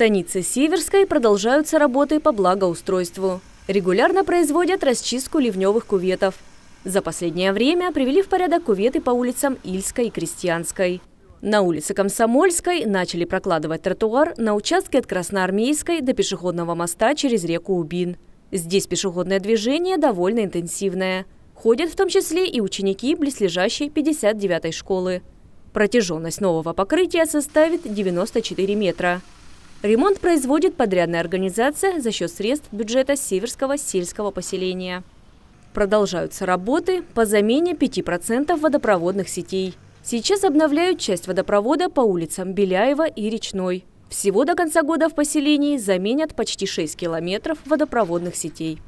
станице Сиверской продолжаются работы по благоустройству. Регулярно производят расчистку ливневых куветов. За последнее время привели в порядок куветы по улицам Ильской и Крестьянской. На улице Комсомольской начали прокладывать тротуар на участке от Красноармейской до пешеходного моста через реку Убин. Здесь пешеходное движение довольно интенсивное. Ходят в том числе и ученики близлежащей 59-й школы. Протяженность нового покрытия составит 94 метра. Ремонт производит подрядная организация за счет средств бюджета Северского сельского поселения. Продолжаются работы по замене 5% водопроводных сетей. Сейчас обновляют часть водопровода по улицам Беляева и Речной. Всего до конца года в поселении заменят почти 6 километров водопроводных сетей.